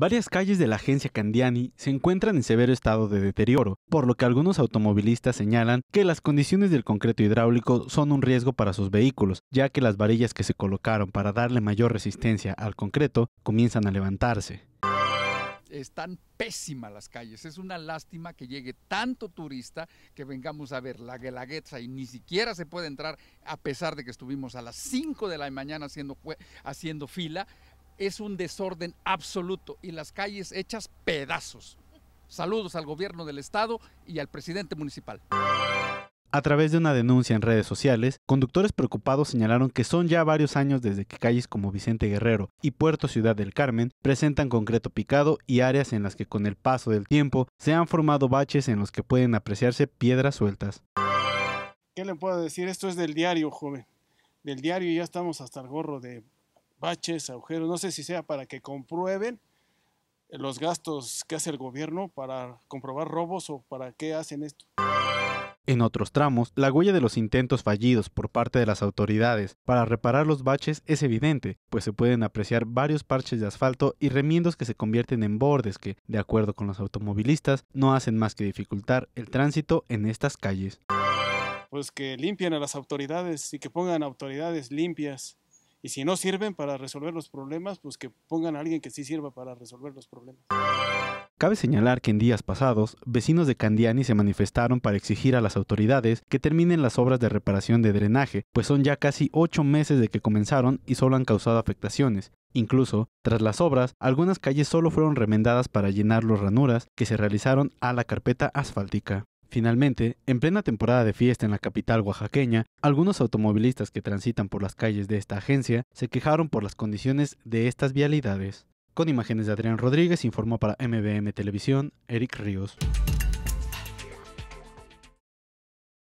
Varias calles de la agencia Candiani se encuentran en severo estado de deterioro, por lo que algunos automovilistas señalan que las condiciones del concreto hidráulico son un riesgo para sus vehículos, ya que las varillas que se colocaron para darle mayor resistencia al concreto comienzan a levantarse. Están pésimas las calles, es una lástima que llegue tanto turista que vengamos a ver la Guelaguetza y ni siquiera se puede entrar a pesar de que estuvimos a las 5 de la mañana haciendo, haciendo fila es un desorden absoluto y las calles hechas pedazos. Saludos al gobierno del estado y al presidente municipal. A través de una denuncia en redes sociales, conductores preocupados señalaron que son ya varios años desde que calles como Vicente Guerrero y Puerto Ciudad del Carmen presentan concreto picado y áreas en las que con el paso del tiempo se han formado baches en los que pueden apreciarse piedras sueltas. ¿Qué le puedo decir? Esto es del diario, joven. Del diario ya estamos hasta el gorro de baches, agujeros, no sé si sea para que comprueben los gastos que hace el gobierno para comprobar robos o para qué hacen esto. En otros tramos, la huella de los intentos fallidos por parte de las autoridades para reparar los baches es evidente, pues se pueden apreciar varios parches de asfalto y remiendos que se convierten en bordes que, de acuerdo con los automovilistas, no hacen más que dificultar el tránsito en estas calles. Pues que limpien a las autoridades y que pongan autoridades limpias y si no sirven para resolver los problemas, pues que pongan a alguien que sí sirva para resolver los problemas. Cabe señalar que en días pasados, vecinos de Candiani se manifestaron para exigir a las autoridades que terminen las obras de reparación de drenaje, pues son ya casi ocho meses de que comenzaron y solo han causado afectaciones. Incluso, tras las obras, algunas calles solo fueron remendadas para llenar los ranuras que se realizaron a la carpeta asfáltica. Finalmente, en plena temporada de fiesta en la capital oaxaqueña, algunos automovilistas que transitan por las calles de esta agencia se quejaron por las condiciones de estas vialidades. Con imágenes de Adrián Rodríguez informó para MBM Televisión, Eric Ríos.